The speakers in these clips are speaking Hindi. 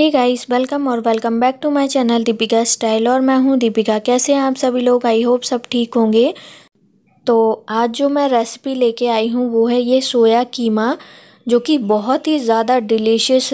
हे गाइस वेलकम और welcome back to my channel Deepika style और मैं हूँ दीपिका कैसे हैं आप सभी लोग आई होप सब ठीक होंगे तो आज जो मैं रेसिपी लेके आई हूँ वो है ये सोया कीमा जो कि बहुत ही ज़्यादा डिलीशियस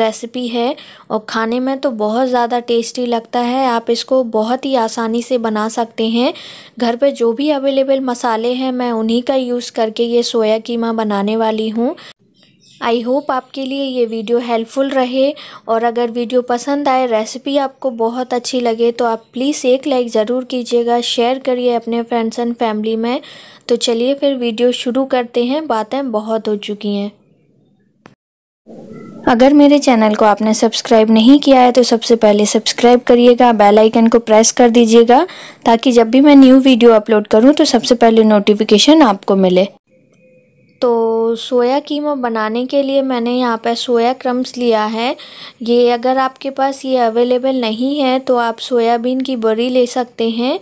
रेसिपी है और खाने में तो बहुत ज़्यादा टेस्टी लगता है आप इसको बहुत ही आसानी से बना सकते हैं घर पर जो भी अवेलेबल मसाले हैं मैं उन्हीं का यूज़ करके ये सोया कीमा बनाने वाली हूँ आई होप आपके लिए ये वीडियो हेल्पफुल रहे और अगर वीडियो पसंद आए रेसिपी आपको बहुत अच्छी लगे तो आप प्लीज़ एक लाइक ज़रूर कीजिएगा शेयर करिए अपने फ्रेंड्स एंड फैमिली में तो चलिए फिर वीडियो शुरू करते हैं बातें बहुत हो चुकी हैं अगर मेरे चैनल को आपने सब्सक्राइब नहीं किया है तो सबसे पहले सब्सक्राइब करिएगा बेल आइकन को प्रेस कर दीजिएगा ताकि जब भी मैं न्यू वीडियो अपलोड करूं तो सबसे पहले नोटिफिकेशन आपको मिले तो सोया कीमा बनाने के लिए मैंने यहाँ पर सोया क्रम्स लिया है ये अगर आपके पास ये अवेलेबल नहीं है तो आप सोयाबीन की बड़ी ले सकते हैं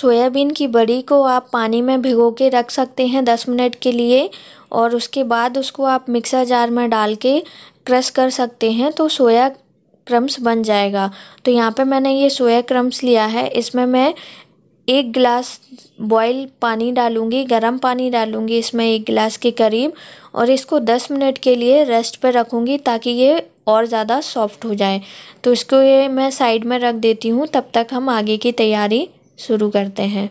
सोयाबीन की बड़ी को आप पानी में भिगो के रख सकते हैं दस मिनट के लिए और उसके बाद उसको आप मिक्सर जार में डाल के क्रश कर सकते हैं तो सोया क्रम्स बन जाएगा तो यहाँ पे मैंने ये सोया क्रम्स लिया है इसमें मैं एक गिलास बॉयल पानी डालूँगी गर्म पानी डालूँगी इसमें एक गिलास के करीब और इसको दस मिनट के लिए रेस्ट पर रखूँगी ताकि ये और ज़्यादा सॉफ्ट हो जाए तो इसको ये मैं साइड में रख देती हूँ तब तक हम आगे की तैयारी शुरू करते हैं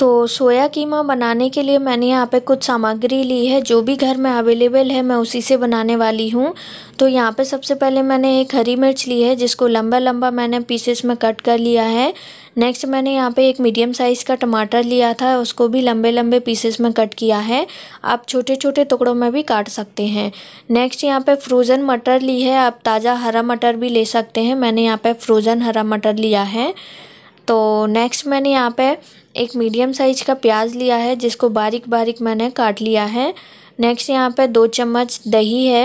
तो सोया कीमा बनाने के लिए मैंने यहाँ पे कुछ सामग्री ली है जो भी घर में अवेलेबल है मैं उसी से बनाने वाली हूँ तो यहाँ पे सबसे पहले मैंने एक हरी मिर्च ली है जिसको लंबा लंबा मैंने पीसेस में कट कर लिया है नेक्स्ट मैंने यहाँ पे एक मीडियम साइज़ का टमाटर लिया था उसको भी लंबे लंबे पीसेस में कट किया है आप छोटे छोटे टुकड़ों में भी काट सकते हैं नेक्स्ट यहाँ पे फ्रोज़न मटर ली है आप ताज़ा हरा मटर भी ले सकते हैं मैंने यहाँ पे फ्रोज़न हरा मटर लिया है तो नेक्स्ट मैंने यहाँ पे एक मीडियम साइज का प्याज लिया है जिसको बारीक बारीक मैंने काट लिया है नेक्स्ट यहाँ पे दो चम्मच दही है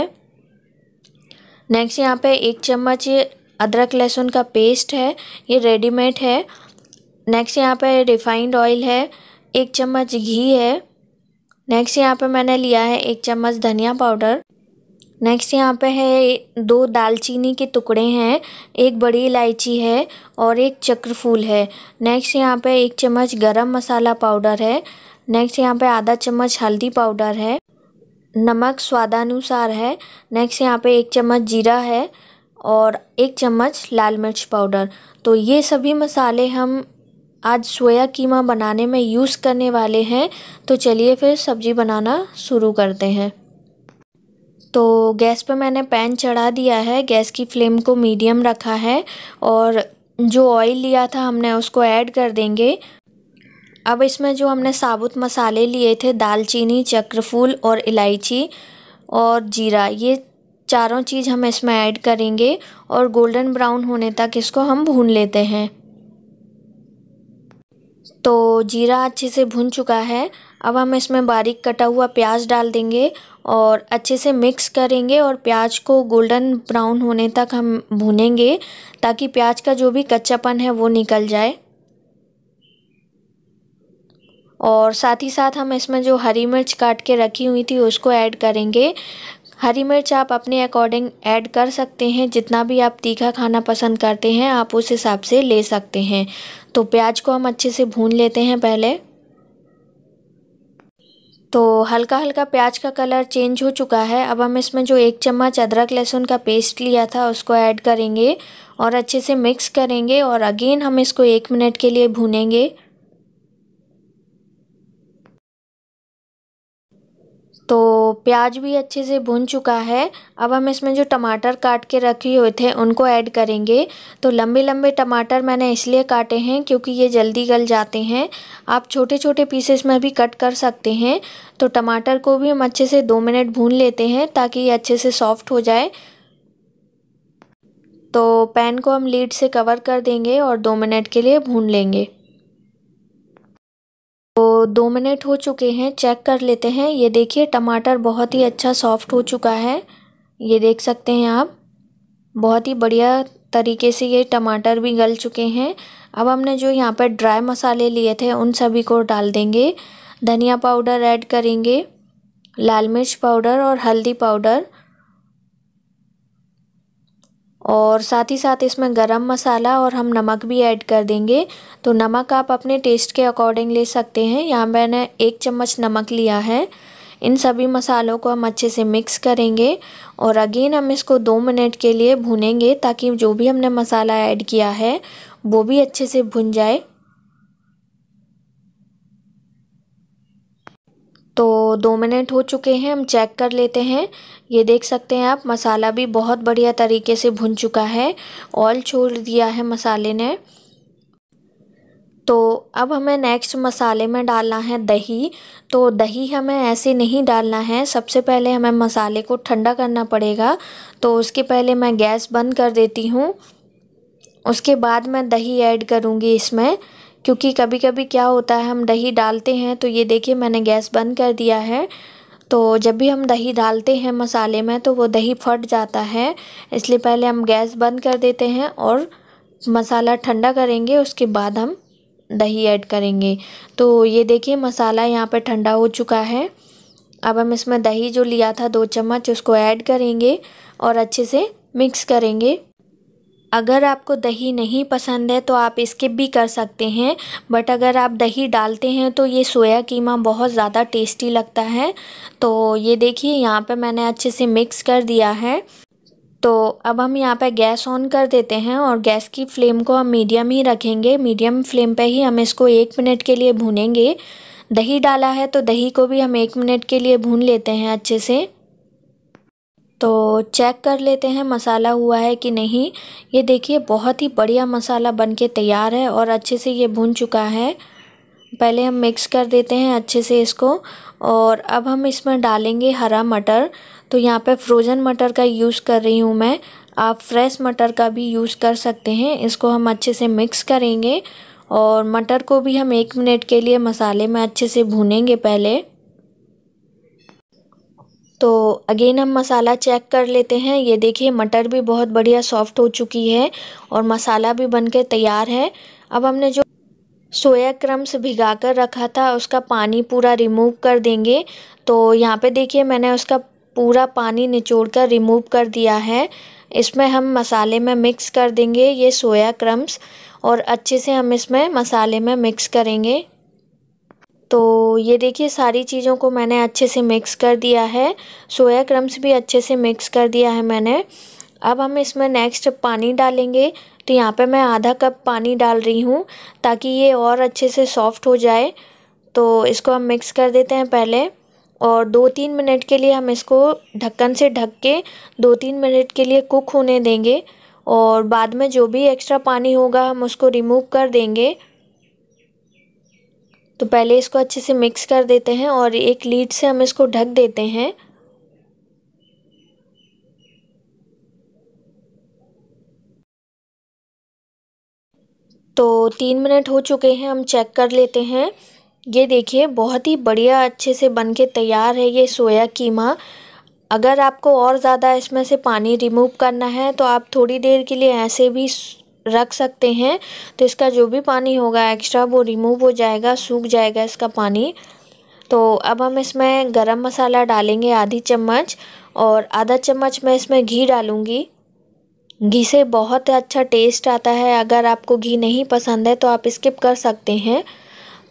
नेक्स्ट यहाँ पे एक चम्मच अदरक लहसुन का पेस्ट है ये रेडीमेड है नेक्स्ट यहाँ पे रिफाइंड ऑयल है एक चम्मच घी है नेक्स्ट यहाँ पे मैंने लिया है एक चम्मच धनिया पाउडर नेक्स्ट यहाँ पे है दो दालचीनी के टुकड़े हैं एक बड़ी इलायची है और एक चक्रफूल है नेक्स्ट यहाँ पे एक चम्मच गरम मसाला पाउडर है नेक्स्ट यहाँ पे आधा चम्मच हल्दी पाउडर है नमक स्वादानुसार है नेक्स्ट यहाँ पे एक चम्मच जीरा है और एक चम्मच लाल मिर्च पाउडर तो ये सभी मसाले हम आज सोया कीमा बनाने में यूज़ करने वाले हैं तो चलिए फिर सब्ज़ी बनाना शुरू करते हैं तो गैस पे मैंने पैन चढ़ा दिया है गैस की फ्लेम को मीडियम रखा है और जो ऑयल लिया था हमने उसको ऐड कर देंगे अब इसमें जो हमने साबुत मसाले लिए थे दालचीनी चक्रफूल और इलायची और जीरा ये चारों चीज़ हम इसमें ऐड करेंगे और गोल्डन ब्राउन होने तक इसको हम भून लेते हैं तो जीरा अच्छे से भुन चुका है अब हम इसमें बारीक कटा हुआ प्याज डाल देंगे और अच्छे से मिक्स करेंगे और प्याज को गोल्डन ब्राउन होने तक हम भूनेंगे ताकि प्याज का जो भी कच्चापन है वो निकल जाए और साथ ही साथ हम इसमें जो हरी मिर्च काट के रखी हुई थी उसको ऐड करेंगे हरी मिर्च आप अपने अकॉर्डिंग ऐड कर सकते हैं जितना भी आप तीखा खाना पसंद करते हैं आप उस हिसाब से ले सकते हैं तो प्याज को हम अच्छे से भून लेते हैं पहले तो हल्का हल्का प्याज का कलर चेंज हो चुका है अब हम इसमें जो एक चम्मच अदरक लहसुन का पेस्ट लिया था उसको ऐड करेंगे और अच्छे से मिक्स करेंगे और अगेन हम इसको एक मिनट के लिए भूनेंगे तो प्याज भी अच्छे से भुन चुका है अब हम इसमें जो टमाटर काट के रखे हुए थे उनको ऐड करेंगे तो लंबे लंबे टमाटर मैंने इसलिए काटे हैं क्योंकि ये जल्दी गल जाते हैं आप छोटे छोटे पीसेस में भी कट कर सकते हैं तो टमाटर को भी हम अच्छे से दो मिनट भून लेते हैं ताकि ये अच्छे से सॉफ्ट हो जाए तो पैन को हम लीड से कवर कर देंगे और दो मिनट के लिए भून लेंगे तो दो मिनट हो चुके हैं चेक कर लेते हैं ये देखिए टमाटर बहुत ही अच्छा सॉफ्ट हो चुका है ये देख सकते हैं आप बहुत ही बढ़िया तरीके से ये टमाटर भी गल चुके हैं अब हमने जो यहाँ पर ड्राई मसाले लिए थे उन सभी को डाल देंगे धनिया पाउडर ऐड करेंगे लाल मिर्च पाउडर और हल्दी पाउडर और साथ ही साथ इसमें गरम मसाला और हम नमक भी ऐड कर देंगे तो नमक आप अपने टेस्ट के अकॉर्डिंग ले सकते हैं यहाँ मैंने एक चम्मच नमक लिया है इन सभी मसालों को हम अच्छे से मिक्स करेंगे और अगेन हम इसको दो मिनट के लिए भुनेंगे ताकि जो भी हमने मसाला ऐड किया है वो भी अच्छे से भुन जाए तो दो मिनट हो चुके हैं हम चेक कर लेते हैं ये देख सकते हैं आप मसाला भी बहुत बढ़िया तरीके से भुन चुका है ऑयल छोड़ दिया है मसाले ने तो अब हमें नेक्स्ट मसाले में डालना है दही तो दही हमें ऐसे नहीं डालना है सबसे पहले हमें मसाले को ठंडा करना पड़ेगा तो उसके पहले मैं गैस बंद कर देती हूँ उसके बाद मैं दही ऐड करूँगी इसमें क्योंकि कभी कभी क्या होता है हम दही डालते हैं तो ये देखिए मैंने गैस बंद कर दिया है तो जब भी हम दही डालते हैं मसाले में तो वो दही फट जाता है इसलिए पहले हम गैस बंद कर देते हैं और मसाला ठंडा करेंगे उसके बाद हम दही ऐड करेंगे तो ये देखिए मसाला यहाँ पर ठंडा हो चुका है अब हम इसमें दही जो लिया था दो चम्मच उसको ऐड करेंगे और अच्छे से मिक्स करेंगे अगर आपको दही नहीं पसंद है तो आप स्किप भी कर सकते हैं बट अगर आप दही डालते हैं तो ये सोया कीमा बहुत ज़्यादा टेस्टी लगता है तो ये देखिए यहाँ पे मैंने अच्छे से मिक्स कर दिया है तो अब हम यहाँ पे गैस ऑन कर देते हैं और गैस की फ्लेम को हम मीडियम ही रखेंगे मीडियम फ्लेम पर ही हम इसको एक मिनट के लिए भूनेंगे दही डाला है तो दही को भी हम एक मिनट के लिए भून लेते हैं अच्छे से तो चेक कर लेते हैं मसाला हुआ है कि नहीं ये देखिए बहुत ही बढ़िया मसाला बनके तैयार है और अच्छे से ये भुन चुका है पहले हम मिक्स कर देते हैं अच्छे से इसको और अब हम इसमें डालेंगे हरा मटर तो यहाँ पे फ्रोज़न मटर का यूज़ कर रही हूँ मैं आप फ्रेश मटर का भी यूज़ कर सकते हैं इसको हम अच्छे से मिक्स करेंगे और मटर को भी हम एक मिनट के लिए मसाले में अच्छे से भूनेंगे पहले तो अगेन हम मसाला चेक कर लेते हैं ये देखिए मटर भी बहुत बढ़िया सॉफ्ट हो चुकी है और मसाला भी बनके तैयार है अब हमने जो सोया क्रम्स भिगा कर रखा था उसका पानी पूरा रिमूव कर देंगे तो यहाँ पे देखिए मैंने उसका पूरा पानी निचोड़ कर रिमूव कर दिया है इसमें हम मसाले में मिक्स कर देंगे ये सोया क्रम्स और अच्छे से हम इसमें मसाले में मिक्स करेंगे तो ये देखिए सारी चीज़ों को मैंने अच्छे से मिक्स कर दिया है सोया क्रम्स भी अच्छे से मिक्स कर दिया है मैंने अब हम इसमें नेक्स्ट पानी डालेंगे तो यहाँ पे मैं आधा कप पानी डाल रही हूँ ताकि ये और अच्छे से सॉफ्ट हो जाए तो इसको हम मिक्स कर देते हैं पहले और दो तीन मिनट के लिए हम इसको ढक्कन से ढक के दो तीन मिनट के लिए कुक होने देंगे और बाद में जो भी एक्स्ट्रा पानी होगा हम उसको रिमूव कर देंगे तो पहले इसको अच्छे से मिक्स कर देते हैं और एक लीड से हम इसको ढक देते हैं तो तीन मिनट हो चुके हैं हम चेक कर लेते हैं ये देखिए बहुत ही बढ़िया अच्छे से बन के तैयार है ये सोया कीमा अगर आपको और ज़्यादा इसमें से पानी रिमूव करना है तो आप थोड़ी देर के लिए ऐसे भी रख सकते हैं तो इसका जो भी पानी होगा एक्स्ट्रा वो रिमूव हो जाएगा सूख जाएगा इसका पानी तो अब हम इसमें गरम मसाला डालेंगे आधी चम्मच और आधा चम्मच मैं इसमें घी डालूँगी घी से बहुत अच्छा टेस्ट आता है अगर आपको घी नहीं पसंद है तो आप स्किप कर सकते हैं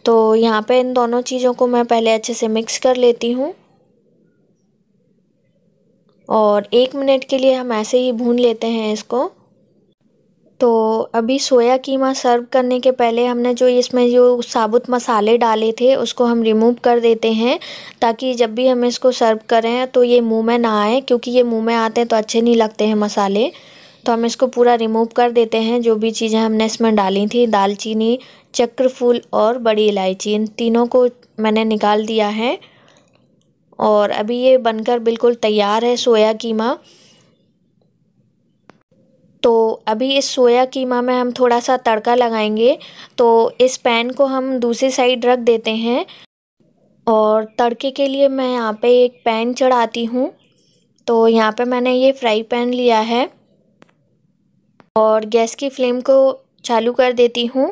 तो यहाँ पे इन दोनों चीज़ों को मैं पहले अच्छे से मिक्स कर लेती हूँ और एक मिनट के लिए हम ऐसे ही भून लेते हैं इसको तो अभी सोया कीमा सर्व करने के पहले हमने जो इसमें जो साबुत मसाले डाले थे उसको हम रिमूव कर देते हैं ताकि जब भी हम इसको सर्व करें तो ये मुंह में ना आए क्योंकि ये मुंह में आते हैं तो अच्छे नहीं लगते हैं मसाले तो हम इसको पूरा रिमूव कर देते हैं जो भी चीज़ें हमने इसमें डाली थी दालचीनी चक्रफूल और बड़ी इलायची इन तीनों को मैंने निकाल दिया है और अभी ये बनकर बिल्कुल तैयार है सोया कीमा तो अभी इस सोया कीमा में हम थोड़ा सा तड़का लगाएंगे तो इस पैन को हम दूसरी साइड रख देते हैं और तड़के के लिए मैं यहाँ पे एक पैन चढ़ाती हूँ तो यहाँ पे मैंने ये फ्राई पैन लिया है और गैस की फ्लेम को चालू कर देती हूँ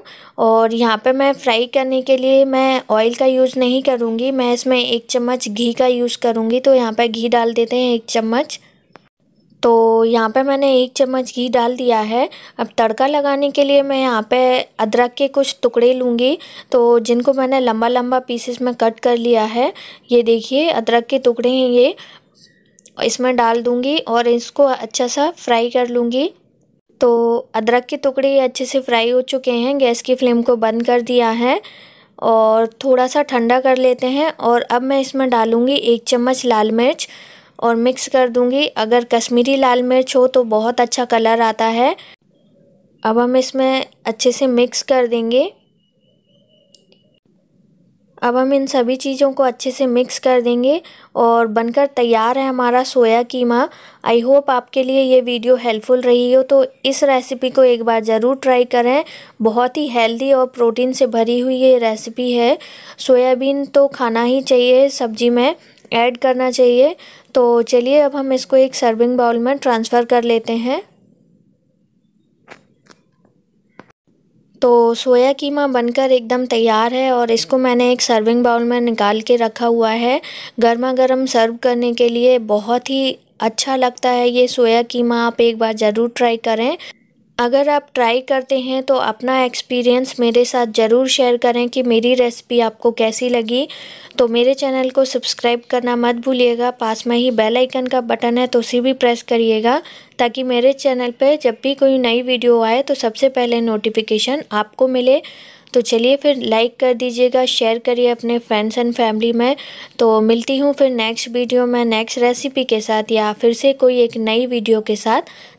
और यहाँ पे मैं फ्राई करने के लिए मैं ऑयल का यूज़ नहीं करूँगी मैं इसमें एक चम्मच घी का यूज़ करूँगी तो यहाँ पे घी डाल देते हैं एक चम्मच तो यहाँ पे मैंने एक चम्मच घी डाल दिया है अब तड़का लगाने के लिए मैं यहाँ पे अदरक के कुछ टुकड़े लूँगी तो जिनको मैंने लंबा लंबा पीसेस में कट कर लिया है ये देखिए अदरक के टुकड़े हैं ये इसमें डाल दूँगी और इसको अच्छा सा फ्राई कर लूँगी तो अदरक के टुकड़े अच्छे से फ्राई हो चुके हैं गैस की फ्लेम को बंद कर दिया है और थोड़ा सा ठंडा कर लेते हैं और अब मैं इसमें डालूँगी एक चम्मच लाल मिर्च और मिक्स कर दूंगी अगर कश्मीरी लाल मिर्च हो तो बहुत अच्छा कलर आता है अब हम इसमें अच्छे से मिक्स कर देंगे अब हम इन सभी चीज़ों को अच्छे से मिक्स कर देंगे और बनकर तैयार है हमारा सोया कीमा आई होप आपके लिए ये वीडियो हेल्पफुल रही हो तो इस रेसिपी को एक बार ज़रूर ट्राई करें बहुत ही हेल्दी और प्रोटीन से भरी हुई ये रेसिपी है सोयाबीन तो खाना ही चाहिए सब्जी में ऐड करना चाहिए तो चलिए अब हम इसको एक सर्विंग बाउल में ट्रांसफ़र कर लेते हैं तो सोया कीमा बनकर एकदम तैयार है और इसको मैंने एक सर्विंग बाउल में निकाल के रखा हुआ है गर्मा गर्म सर्व करने के लिए बहुत ही अच्छा लगता है ये सोया कीमा आप एक बार ज़रूर ट्राई करें अगर आप ट्राई करते हैं तो अपना एक्सपीरियंस मेरे साथ ज़रूर शेयर करें कि मेरी रेसिपी आपको कैसी लगी तो मेरे चैनल को सब्सक्राइब करना मत भूलिएगा पास में ही बेल आइकन का बटन है तो उसे भी प्रेस करिएगा ताकि मेरे चैनल पर जब भी कोई नई वीडियो आए तो सबसे पहले नोटिफिकेशन आपको मिले तो चलिए फिर लाइक कर दीजिएगा शेयर करिए अपने फ्रेंड्स एंड फैमिली में तो मिलती हूँ फिर नेक्स्ट वीडियो में नेक्स्ट रेसिपी के साथ या फिर से कोई एक नई वीडियो के साथ